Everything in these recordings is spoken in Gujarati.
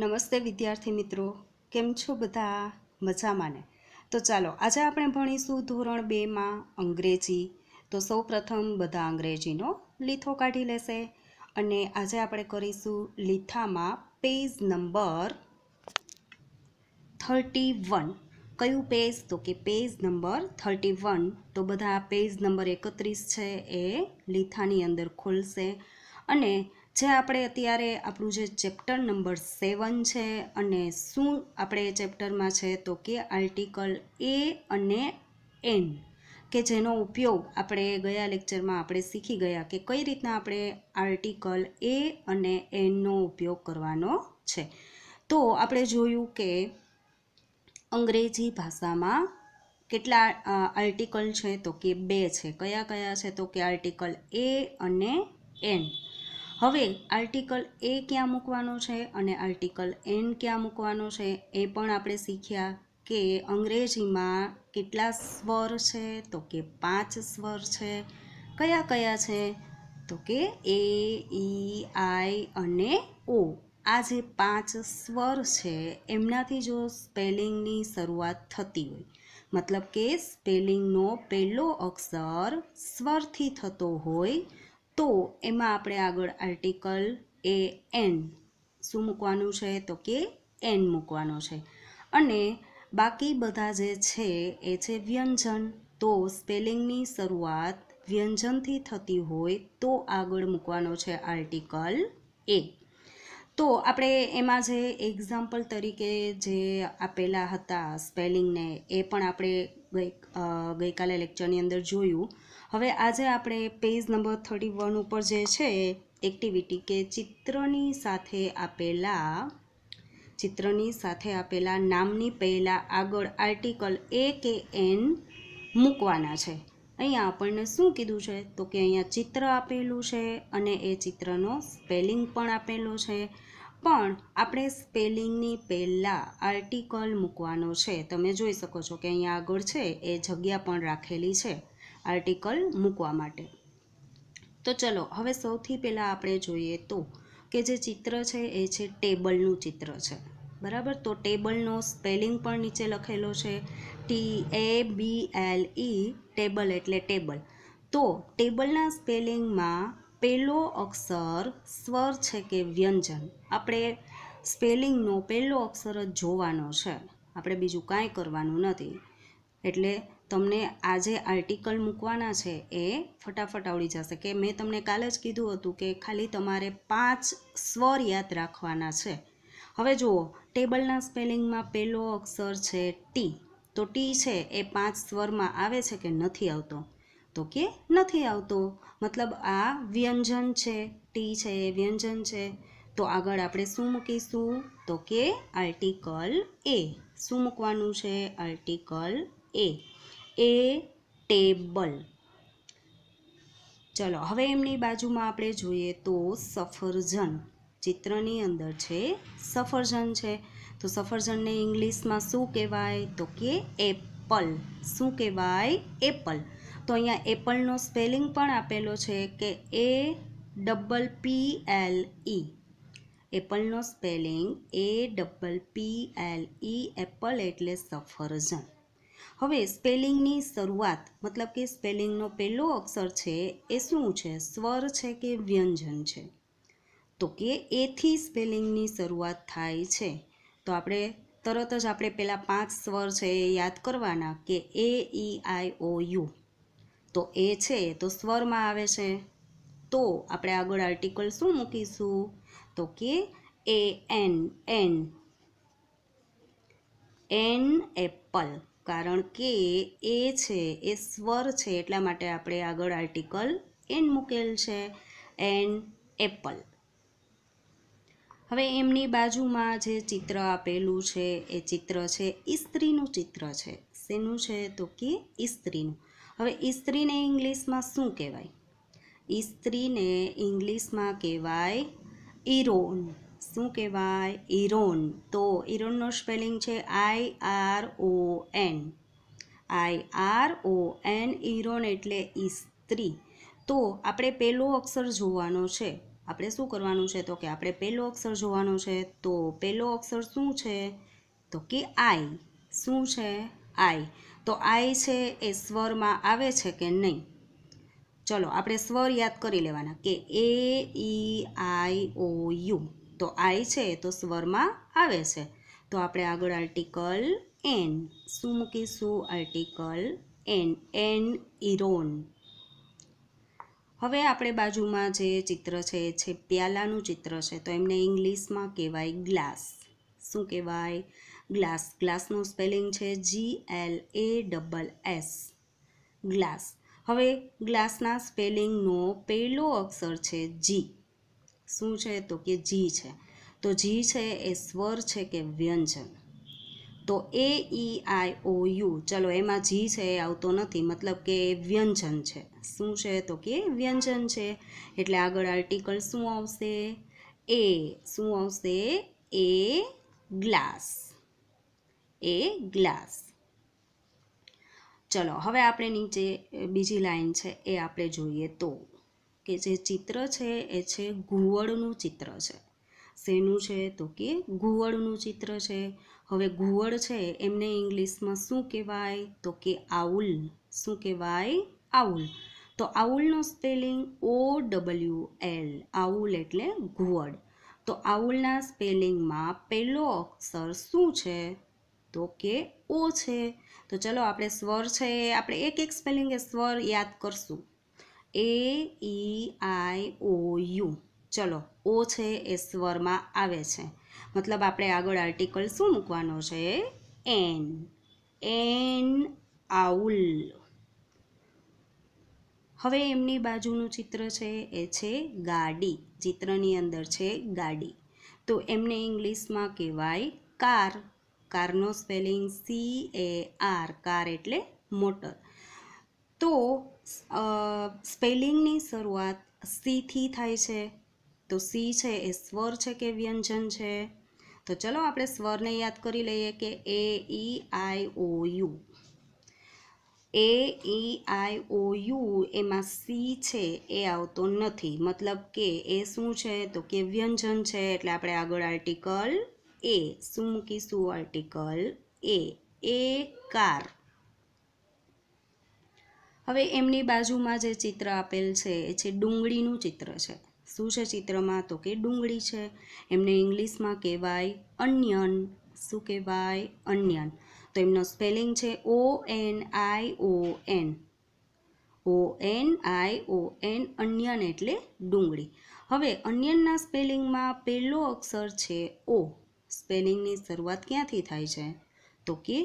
નમસ્તે વિદ્યાર્થી મિત્રો કેમ છો બધા મજામાં ને તો ચાલો આજે આપણે ભણીશું ધોરણ બેમાં અંગ્રેજી તો સૌ પ્રથમ બધા અંગ્રેજીનો લીથો કાઢી લેશે અને આજે આપણે કરીશું લીથામાં પેજ નંબર થર્ટી વન કયું પેજ તો કે પેજ નંબર થર્ટી વન તો બધા પેજ નંબર એકત્રીસ છે એ લીથાની અંદર ખોલશે અને જે આપણે અત્યારે આપણું જે ચેપ્ટર નંબર સેવન છે અને શું આપણે ચેપ્ટરમાં છે તો કે આર્ટિકલ એ અને એન કે જેનો ઉપયોગ આપણે ગયા લેક્ચરમાં આપણે શીખી ગયા કે કઈ રીતના આપણે આર્ટિકલ એ અને એનનો ઉપયોગ કરવાનો છે તો આપણે જોયું કે અંગ્રેજી ભાષામાં કેટલા આર્ટિકલ છે તો કે બે છે કયા કયા છે તો કે આર્ટિકલ એ અને એન હવે આર્ટિકલ એ ક્યાં મૂકવાનો છે અને આર્ટિકલ એન ક્યાં મૂકવાનો છે એ પણ આપણે શીખ્યા કે અંગ્રેજીમાં કેટલા સ્વર છે તો કે પાંચ સ્વર છે કયા કયા છે તો કે એ ઈ આઈ અને ઓ આ જે પાંચ સ્વર છે એમનાથી જો સ્પેલિંગની શરૂઆત થતી હોય મતલબ કે સ્પેલિંગનો પહેલો અક્ષર સ્વરથી થતો હોય તો એમાં આપણે આગળ આર્ટિકલ એ એન શું મૂકવાનું છે તો કે એન મૂકવાનો છે અને બાકી બધા જે છે એ છે વ્યંજન તો સ્પેલિંગની શરૂઆત વ્યંજનથી થતી હોય તો આગળ મૂકવાનો છે આર્ટિકલ એ તો આપણે એમાં જે એક્ઝામ્પલ તરીકે જે આપેલા હતા સ્પેલિંગને એ પણ આપણે ગઈકાલે લેક્ચરની અંદર જોયું હવે આજે આપણે પેજ નંબર થર્ટી વન ઉપર જે છે એક્ટિવિટી કે ચિત્રની સાથે આપેલા ચિત્રની સાથે આપેલા નામની પહેલાં આગળ આર્ટિકલ એ કે એન મૂકવાના છે અહીંયા આપણને શું કીધું છે તો કે અહીંયા ચિત્ર આપેલું છે અને એ ચિત્રનો સ્પેલિંગ પણ આપેલો છે પણ આપણે સ્પેલિંગની પહેલાં આર્ટિકલ મૂકવાનો છે તમે જોઈ શકો છો કે અહીંયા આગળ છે એ જગ્યા પણ રાખેલી છે આર્ટિકલ મૂકવા માટે તો ચલો હવે સૌથી પહેલાં આપણે જોઈએ તો કે જે ચિત્ર છે એ છે ટેબલનું ચિત્ર છે બરાબર તો ટેબલનો સ્પેલિંગ પણ નીચે લખેલો છે T A B L E table એટલે ટેબલ તો ટેબલના સ્પેલિંગમાં પહેલો અક્ષર સ્વર છે કે વ્યંજન આપણે સ્પેલિંગનો પહેલો અક્ષર જ જોવાનો છે આપણે બીજું કાંઈ કરવાનું નથી એટલે તમને આજે આર્ટિકલ મૂકવાના છે એ ફટાફટ આવડી જશે કે મેં તમને કાલે જ કીધું હતું કે ખાલી તમારે પાંચ સ્વર યાદ રાખવાના છે હવે જુઓ ટેબલના સ્પેલિંગમાં પહેલો અક્ષર છે ટી તો ટી છે એ પાંચ સ્વરમાં આવે છે કે નથી આવતો તો કે નથી આવતો મતલબ આ વ્યંજન છે ટી છે એ વ્યંજન છે તો આગળ આપણે શું મૂકીશું તો કે આર્ટિકલ એ શું મૂકવાનું છે આર્ટિકલ એ એ ટેબલ ચલો હવે એમની બાજુમાં આપણે જોઈએ તો સફરજન ચિત્રની અંદર છે સફરજન છે તો સફરજનને ઇંગ્લિશમાં શું કહેવાય તો કે એપલ શું કહેવાય એપલ તો અહીંયા એપલનો સ્પેલિંગ પણ આપેલો છે કે A double P L E એપલનો spelling A double P L E apple એટલે સફરજન હવે સ્પેલિંગની શરૂઆત મતલબ કે સ્પેલિંગનો પહેલો અક્ષર છે એ શું છે સ્વર છે કે વ્યંજન છે તો કે એથી સ્પેલિંગની શરૂઆત થાય છે તો આપણે તરત જ આપણે પહેલાં પાંચ સ્વર છે એ યાદ કરવાના કે A E I O you તો એ છે તો સ્વરમાં આવે છે તો આપણે આગળ આર્ટિકલ શું મૂકીશું તો કે a an an an apple કારણ કે એ છે એ સ્વર છે એટલા માટે આપણે આગળ આર્ટિકલ એન મૂકેલ છે એન એપલ હવે એમની બાજુમાં જે ચિત્ર આપેલું છે એ ચિત્ર છે ઇસ્ત્રીનું ચિત્ર છે શેનું છે તો કે ઇસ્ત્રીનું હવે ઇસ્ત્રીને ઇંગ્લિશમાં શું કહેવાય ઇસ્ત્રીને ઇંગ્લિશમાં કહેવાય ઇરોન શું કહેવાય ઇરોન તો ઇરોનનો સ્પેલિંગ છે I R O N I R O N iron એટલે ઇસ્ત્રી તો આપણે પહેલો અક્ષર જોવાનો છે આપણે શું કરવાનું છે તો કે આપણે પહેલો અક્ષર જોવાનો છે તો પહેલો અક્ષર શું છે તો કે આઈ શું છે આઈ તો આઈ છે એ સ્વરમાં આવે છે કે નહીં ચલો આપણે સ્વર યાદ કરી લેવાના કે A E I O you તો આઈ છે એ તો સ્વરમાં આવે છે તો આપણે આગળ આર્ટિકલ એન શું મૂકીશું આર્ટિકલ એન એન ઇરોન હવે આપણે બાજુમાં જે ચિત્ર છે એ છે પ્યાલાનું ચિત્ર છે તો એમને ઇંગ્લિશમાં કહેવાય ગ્લાસ શું કહેવાય ગ્લાસ ગ્લાસનું સ્પેલિંગ છે G L A double S glass હવે ગ્લાસના સ્પેલિંગનો પહેલો અક્ષર છે જી શું છે તો કે જી છે તો જી છે એ સ્વર છે કે વ્યંજન તો એ ઈ આઈ ઓ યુ ચલો એમાં જી છે એ આવતો નથી મતલબ કે વ્યંજન છે શું છે તો કે વ્યંજન છે એટલે આગળ આર્ટિકલ શું આવશે એ શું આવશે એ ગ્લાસ એ ગ્લાસ ચલો હવે આપણે નીચે બીજી લાઈન છે એ આપણે જોઈએ તો કે જે ચિત્ર છે એ છે ઘુવડનું ચિત્ર છે શેનું છે તો કે ઘુવડનું ચિત્ર છે હવે ઘુવડ છે એમને ઇંગ્લિશમાં શું કહેવાય તો કે આઉલ શું કહેવાય આઉલ તો આઉલનું spelling O W L owl એટલે ઘુવડ તો આઉલના સ્પેલિંગમાં પહેલો અક્ષર શું છે તો કે ઓ છે તો ચલો આપણે સ્વર છે આપણે એક એક સ્પેલિંગ એ સ્વર યાદ કરશું એ ઈ આઈ ઓ યુ ચલો ઓ છે એ સ્વરમાં આવે છે મતલબ આપણે આગળ આર્ટિકલ શું મૂકવાનો છે એન એન આઉલ હવે એમની બાજુનું ચિત્ર છે એ છે ગાડી ચિત્રની અંદર છે ગાડી તો એમને ઇંગ્લિશમાં કહેવાય કાર કારનો spelling C A R car એટલે મોટર તો સ્પેલિંગની શરૂઆત સીથી થાય છે તો સી છે એ સ્વર છે કે વ્યંજન છે તો ચલો આપણે સ્વરને યાદ કરી લઈએ કે A E I O U A E I O U એમાં સી છે એ આવતો નથી મતલબ કે એ શું છે તો કે વ્યંજન છે એટલે આપણે આગળ આર્ટિકલ એ શું મૂકીશું આર્ટિકલ એ એ કાર હવે એમની બાજુમાં જે ચિત્ર આપેલ છે એ છે ડુંગળીનું ચિત્ર છે શું છે ચિત્રમાં તો કે ડુંગળી છે એમને ઇંગ્લિશમાં કહેવાય અન્યન શું કહેવાય અન્યન તો એમનો સ્પેલિંગ છે O N I O N O N I O N onion એટલે ડુંગળી હવે અન્યનના સ્પેલિંગમાં પહેલો અક્ષર છે ઓ સ્પેલિંગની શરૂઆત ક્યાંથી થાય છે તો કે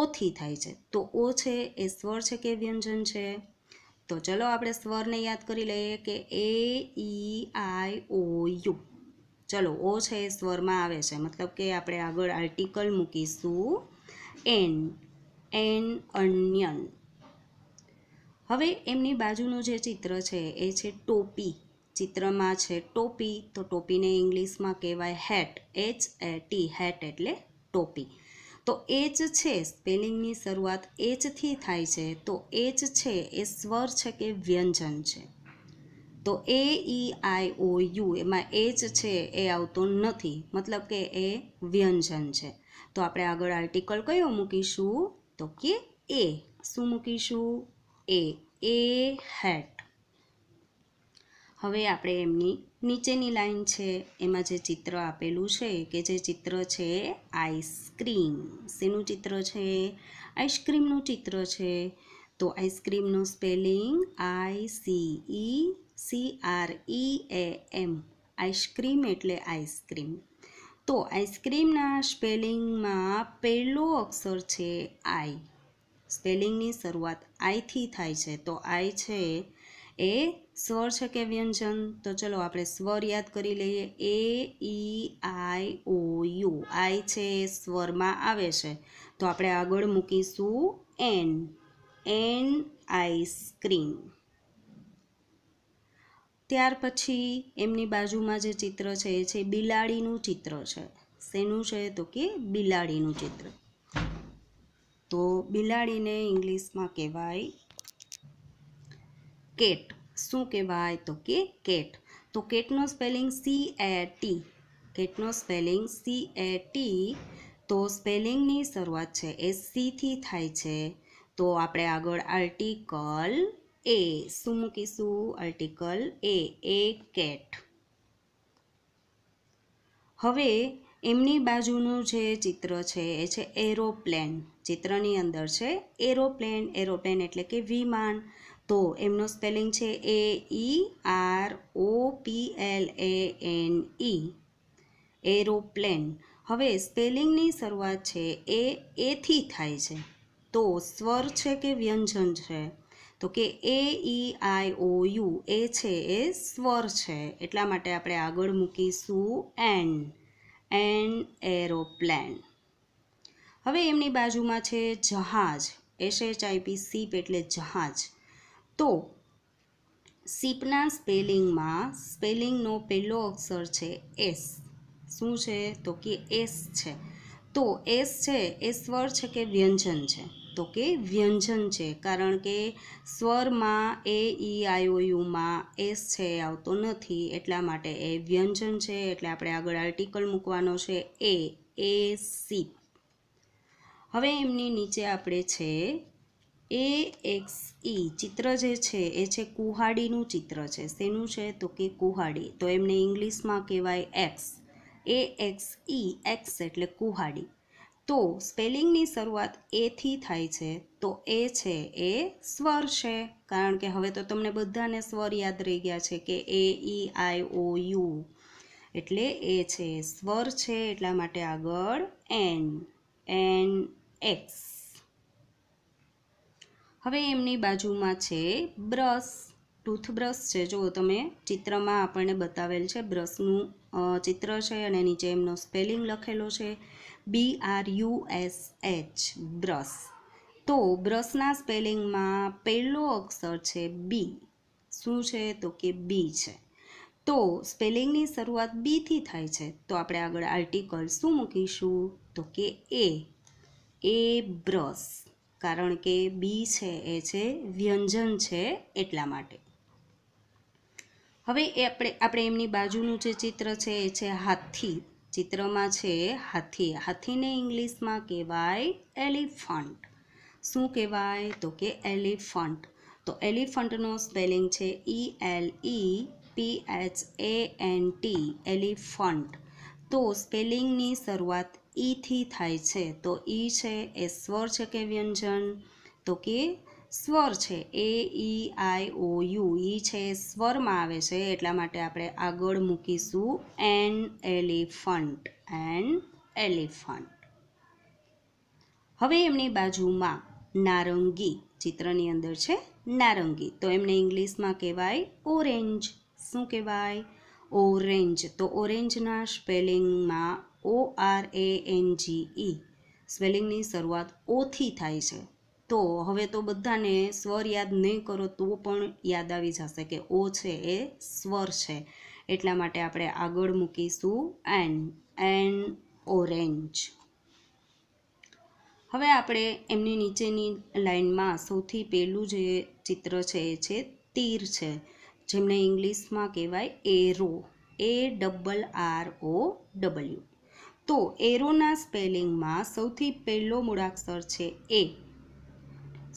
ઓથી થાય છે તો ઓ છે એ સ્વર છે કે વ્યંજન છે તો ચલો આપણે સ્વરને યાદ કરી લઈએ કે A E I O you ચલો ઓ છે એ સ્વરમાં આવે છે મતલબ કે આપણે આગળ આર્ટિકલ મૂકીશું એન એન અન્યન હવે એમની બાજુનું જે ચિત્ર છે એ છે ટોપી ચિત્રમાં છે ટોપી તો ટોપીને ઇંગ્લિશમાં કહેવાય hat H A T hat એટલે ટોપી તો એચ છે સ્પેલિંગની શરૂઆત એચથી થાય છે તો એચ છે એ સ્વર છે કે વ્યંજન છે તો એ ઈ આઈ ઓ યુ એમાં એચ છે એ આવતો નથી મતલબ કે એ વ્યંજન છે તો આપણે આગળ આર્ટિકલ કયો મૂકીશું તો કે એ શું મૂકીશું એ એ હેટ હવે આપણે એમની નીચેની લાઈન છે એમાં જે ચિત્ર આપેલું છે કે જે ચિત્ર છે આઈસક્રીમ શેનું ચિત્ર છે આઈસક્રીમનું ચિત્ર છે તો આઈસ્ક્રીમનું spelling I C E C R E A M ice cream એટલે આઈસક્રીમ તો આઈસક્રીમના સ્પેલિંગમાં પહેલો અક્ષર છે આઈ સ્પેલિંગની શરૂઆત આઈથી થાય છે તો આઈ છે એ સ્વર છે કે વ્યંજન તો ચલો આપણે સ્વર યાદ કરી લઈએ એ E I O you I છે સ્વરમાં આવે છે તો આપણે આગળ મૂકીશું એન એન આઈસ્ક્રીમ ત્યાર પછી એમની બાજુમાં જે ચિત્ર છે એ છે બિલાડીનું ચિત્ર છે શેનું છે તો કે બિલાડીનું ચિત્ર તો બિલાડીને ઇંગ્લિશમાં કહેવાય કેટ શું કહેવાય તો કે કેટ તો કેટનો સ્પેલિંગ સી એ ટી કેટનો સ્પેલિંગ સી એ ટી તો સ્પેલિંગની શરૂઆત છે એ સીથી થાય છે તો આપણે આગળ આર્ટિકલ એ શું મૂકીશું આર્ટિકલ એ એ કેટ હવે એમની બાજુનું જે ચિત્ર છે એ છે એરોપ્લેન ચિત્રની અંદર છે એરોપ્લેન એરોપ્લેન એટલે કે વિમાન તો એમનો સ્પેલિંગ છે A E R O P L A N E aeroplane હવે સ્પેલિંગની શરૂઆત છે એ એથી થાય છે તો સ્વર છે કે વ્યંજન છે તો કે A E I O U એ છે એ સ્વર છે એટલા માટે આપણે આગળ મૂકીશું એન એન એરોપ્લેન હવે એમની બાજુમાં છે જહાજ એસ એચ એસએચઆઈપી સીપ એટલે જહાજ તો સીપના સ્પેલિંગમાં સ્પેલિંગનો પહેલો અક્ષર છે એસ શું છે તો કે એસ છે તો એસ છે એ સ્વર છે કે વ્યંજન છે તો કે વ્યંજન છે કારણ કે સ્વરમાં એ ઈ આયોયુમાં એસ છે આવતો નથી એટલા માટે એ વ્યંજન છે એટલે આપણે આગળ આર્ટિકલ મૂકવાનો છે એ એ સી હવે એમની નીચે આપણે છે એ એક્સ ઇ ચિત્ર જે છે એ છે કુહાડીનું ચિત્ર છે શેનું છે તો કે કુહાડી તો એમને ઇંગ્લિશમાં કહેવાય axe A X E axe એટલે કુહાડી તો સ્પેલિંગની શરૂઆત એથી થાય છે તો એ છે એ સ્વર છે કારણ કે હવે તો તમને બધાને સ્વર યાદ રહી ગયા છે કે A E I O you એટલે એ છે સ્વર છે એટલા માટે આગળ એન એન એક્સ હવે એમની બાજુમાં છે બ્રશ ટૂથબ્રશ છે જો તમે ચિત્રમાં આપણને બતાવેલ છે બ્રશનું ચિત્ર છે અને નીચે એમનો સ્પેલિંગ લખેલો છે B R U S H brush તો બ્રશના સ્પેલિંગમાં પહેલો અક્ષર છે બી શું છે તો કે બી છે તો સ્પેલિંગની શરૂઆત બીથી થાય છે તો આપણે આગળ આર્ટિકલ શું મૂકીશું તો કે એ એ બ્રશ કારણ કે બી છે એ છે વ્યંજન છે એટલા માટે હવે એ આપણે આપણે એમની બાજુનું જે ચિત્ર છે એ છે હાથી ચિત્રમાં છે હાથી હાથીને ઇંગ્લિશમાં કહેવાય એલિફન્ટ શું કહેવાય તો કે એલિફન્ટ તો એલિફન્ટનો સ્પેલિંગ છે E L E P H A N T elephant તો સ્પેલિંગની શરૂઆત ઈથી થાય છે તો ઈ છે એ સ્વર છે કે વ્યંજન તો કે સ્વર છે A E I O U E છે સ્વરમાં આવે છે એટલા માટે આપણે આગળ મૂકીશું એન એલિફન્ટ એન એલિફન્ટ હવે એમની બાજુમાં નારંગી ચિત્રની અંદર છે નારંગી તો એમને ઇંગ્લિશમાં કહેવાય ઓરેન્જ શું કહેવાય ઓરેન્જ તો ઓરેન્જના સ્પેલિંગમાં O R A N G E e. સ્વેલિંગની શરૂઆત ઓથી થાય છે તો હવે તો બધાને સ્વર યાદ નહીં કરો તો પણ યાદ આવી જશે કે ઓ છે એ સ્વર છે એટલા માટે આપણે આગળ મૂકીશું એન એન ઓરેન્જ હવે આપણે એમની નીચેની લાઇનમાં સૌથી પહેલું જે ચિત્ર છે એ છે તીર છે જેમને ઇંગ્લિશમાં કહેવાય arrow A double R O W તો એરોના સ્પેલિંગમાં સૌથી પહેલો મૂળાક્ષર છે એ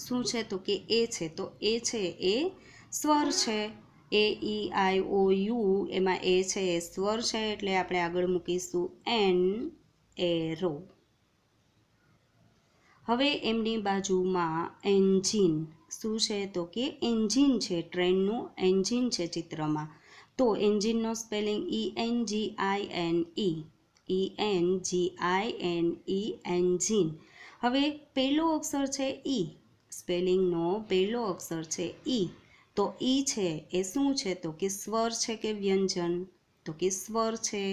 શું છે તો કે એ છે તો એ છે એ સ્વર છે A E I O U એમાં એ છે એ સ્વર છે એટલે આપણે આગળ મૂકીશું એન એરો હવે એમની બાજુમાં એન્જિન શું છે તો કે એન્જિન છે ટ્રેનનું એન્જિન છે ચિત્રમાં તો એન્જિનનો spelling E N G I N E E N G I N E engine હવે પહેલો અક્ષર છે ઈ e. સ્પેલિંગનો પહેલો અક્ષર છે ઈ e. તો ઈ e છે એ શું છે તો કે સ્વર છે કે વ્યંજન તો કે સ્વર છે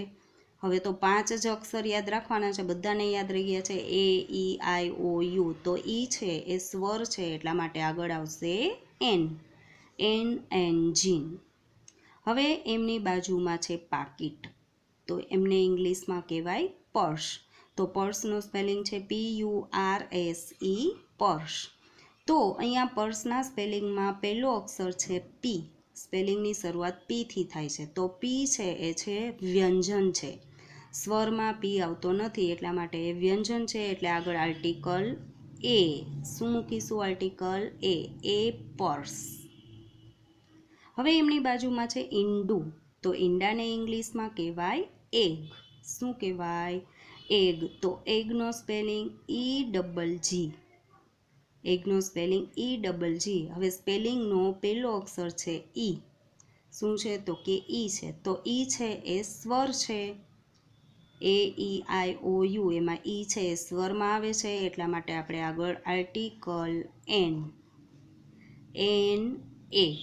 હવે તો પાંચ જ અક્ષર યાદ રાખવાના છે બધાને યાદ રહી ગયા છે A E I O you તો ઈ છે એ સ્વર છે એટલા માટે આગળ આવશે એન એન એન જીન હવે એમની બાજુમાં છે પાકીટ તો એમને ઇંગ્લિશમાં કહેવાય પર્શ તો પર્સનું સ્પેલિંગ છે P U R S E purse તો અહીંયા પર્સના સ્પેલિંગમાં પહેલો અક્ષર છે પી સ્પેલિંગની શરૂઆત પીથી થાય છે તો પી છે એ છે વ્યંજન છે સ્વરમાં પી આવતો નથી એટલા માટે એ વ્યંજન છે એટલે આગળ આર્ટિકલ એ શું મૂકીશું આર્ટિકલ એ એ પર્સ હવે એમની બાજુમાં છે ઈંડું તો ઈંડાને ઇંગ્લિશમાં કહેવાય એગ શું કહેવાય એગ તો એગનો સ્પેલિંગ ઈ ડબલ જી એગનો સ્પેલિંગ ઈ ડબલ જી હવે સ્પેલિંગનો પહેલો અક્ષર છે ઈ e. શું છે તો કે ઈ e છે તો ઈ e છે એ સ્વર છે A E I O U એમાં ઈ છે એ સ્વરમાં આવે છે એટલા માટે આપણે આગળ આર્ટિકલ એન એન એક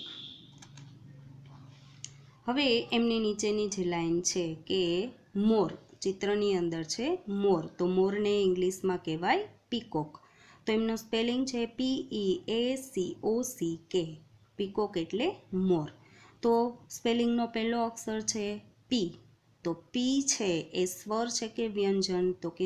હવે એમની નીચેની જે લાઈન છે કે મોર ચિત્રની અંદર છે મોર તો મોરને ઇંગ્લિશમાં કહેવાય પીકોક તો એમનો સ્પેલિંગ છે P E A C O C K peacock એટલે મોર તો સ્પેલિંગનો પહેલો અક્ષર છે પી તો પી છે એ સ્વર છે કે વ્યંજન તો કે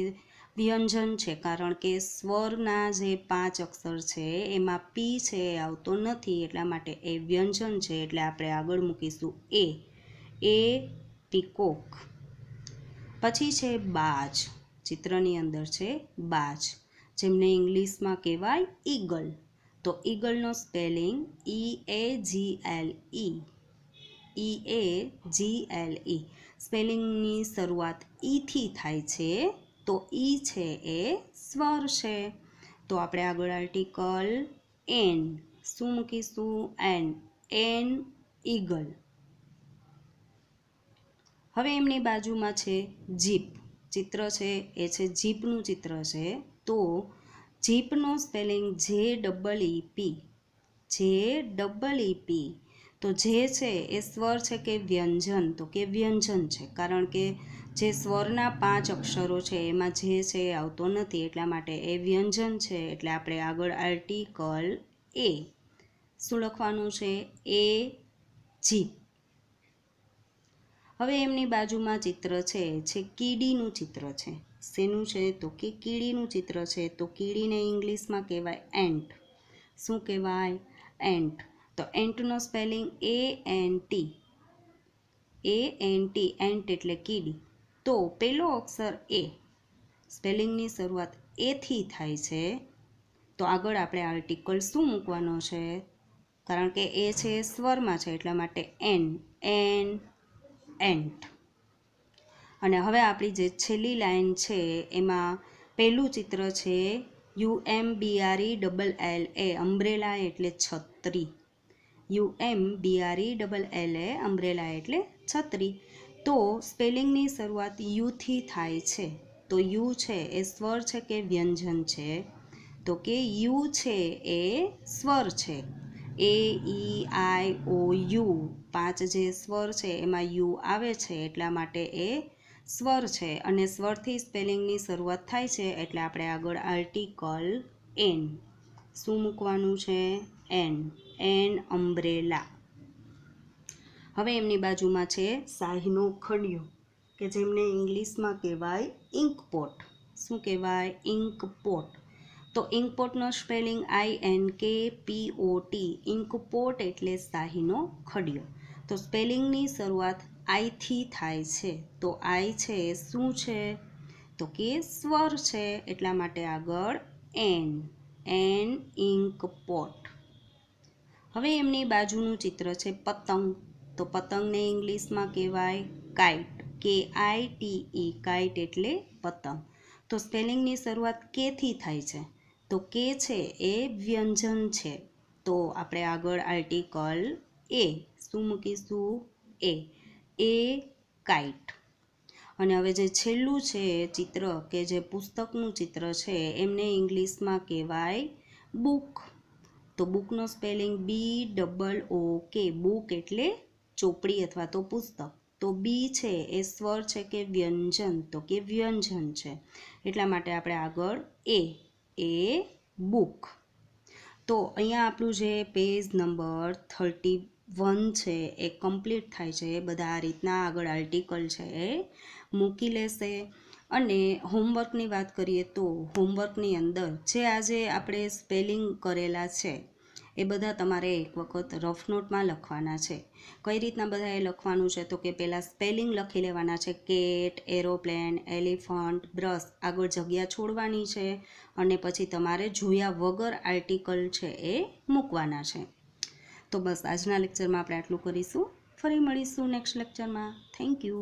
વ્યંજન છે કારણ કે સ્વરના જે પાંચ અક્ષર છે એમાં પી છે એ આવતો નથી એટલા માટે એ વ્યંજન છે એટલે આપણે આગળ મૂકીશું એ એ પીકોક પછી છે બાજ ચિત્રની અંદર છે બાજ જેમને ઇંગ્લિશમાં કહેવાય ઈગલ તો ઈગલનો spelling E A G L E E A G L E સ્પેલિંગની શરૂઆત ઈથી થાય છે તો ઈ છે એ સ્વર છે તો આપણે આગળ આર્ટિકલ એન શું મૂકીશું એન એન ઈગલ હવે એમની બાજુમાં છે જીપ ચિત્ર છે એ છે જીપનું ચિત્ર છે તો જીપનું સ્પેલિંગ જે ડબલ ઈ પી જે ડબલ ઈ પી તો જે છે એ સ્વર છે કે વ્યંજન તો કે વ્યંજન છે કારણ કે જે સ્વરના પાંચ અક્ષરો છે એમાં જે છે એ આવતો નથી એટલા માટે એ વ્યંજન છે એટલે આપણે આગળ આર્ટિકલ એ શું લખવાનું છે એ જી હવે એમની બાજુમાં ચિત્ર છે જે કીડીનું ચિત્ર છે શેનું છે તો કે કીડીનું ચિત્ર છે તો કીડીને ઇંગ્લિશમાં કહેવાય એન્ટ શું કહેવાય એન્ટ તો એન્ટનો spelling A N T A N T ant એટલે કીડી તો પહેલો અક્ષર એ સ્પેલિંગની શરૂઆત એથી થાય છે તો આગળ આપણે આર્ટિકલ શું મૂકવાનો છે કારણ કે એ છે સ્વરમાં છે એટલા માટે એન એન એન્ટ અને હવે આપણી જે છેલ્લી લાઇન છે એમાં પહેલું ચિત્ર છે U M B R E double L A umbrella એટલે છત્રી U M B R E double L A umbrella એટલે છત્રી તો સ્પેલિંગની શરૂઆત યુથી થાય છે તો યુ છે એ સ્વર છે કે વ્યંજન છે તો કે યુ છે એ સ્વર છે A E I O you પાંચ જે સ્વર છે એમાં યુ આવે છે એટલા માટે એ સ્વર છે અને સ્વરથી સ્પેલિંગની શરૂઆત થાય છે એટલે આપણે આગળ આર્ટિકલ એન શું મૂકવાનું છે એન એન અમ્બ્રેલા હવે એમની બાજુમાં છે શાહીનો ખડિયો કે જેમને ઇંગ્લિશમાં કહેવાય ઇન્કપોટ શું કહેવાય ઇન્કપોટ તો ઇન્કપોટનો સ્પેલિંગ આઈ એન કે પી ઓ ટી ઇન્કપોટ એટલે શાહીનો ખડિયો તો સ્પેલિંગની શરૂઆત આઈથી થાય છે તો આઈ છે એ શું છે તો કે સ્વર છે એટલા માટે આગળ એન એન ઇન્ક પોટ હવે એમની બાજુનું ચિત્ર છે પતંગ તો પતંગને ઇંગ્લિશમાં કહેવાય કાઇટ કે આઈ ટી ઈ કાઇટ એટલે પતંગ તો સ્પેલિંગની શરૂઆત કેથી થાય છે તો કે છે એ વ્યંજન છે તો આપણે આગળ આર્ટિકલ એ શું મૂકીશું એ એ કાઇટ અને હવે જે છેલ્લું છે ચિત્ર કે જે પુસ્તકનું ચિત્ર છે એમને ઇંગ્લિશમાં કહેવાય બુક તો બુકનું સ્પેલિંગ બી ડબલ ઓ કે બુક એટલે ચોપડી અથવા તો પુસ્તક તો બી છે એ સ્વર છે કે વ્યંજન તો કે વ્યંજન છે એટલા માટે આપણે આગળ એ એ બુક તો અહીંયા આપણું જે પેજ નંબર થર્ટી વન છે એ કમ્પ્લીટ થાય છે બધા આ રીતના આગળ આર્ટિકલ છે એ મૂકી લેશે અને હોમવર્કની વાત કરીએ તો હોમવર્કની અંદર જે આજે આપણે સ્પેલિંગ કરેલા છે એ બધા તમારે એક વખત રફ નોટમાં લખવાના છે કઈ રીતના બધાએ લખવાનું છે તો કે પહેલાં સ્પેલિંગ લખી લેવાના છે કેટ એરોપ્લેન એલિફન્ટ બ્રશ આગળ જગ્યા છોડવાની છે અને પછી તમારે જોયા વગર આર્ટિકલ છે એ મૂકવાના છે તો બસ આજના લેક્ચરમાં આપણે આટલું કરીશું ફરી મળીશું નેક્સ્ટ લેક્ચરમાં થેન્ક યુ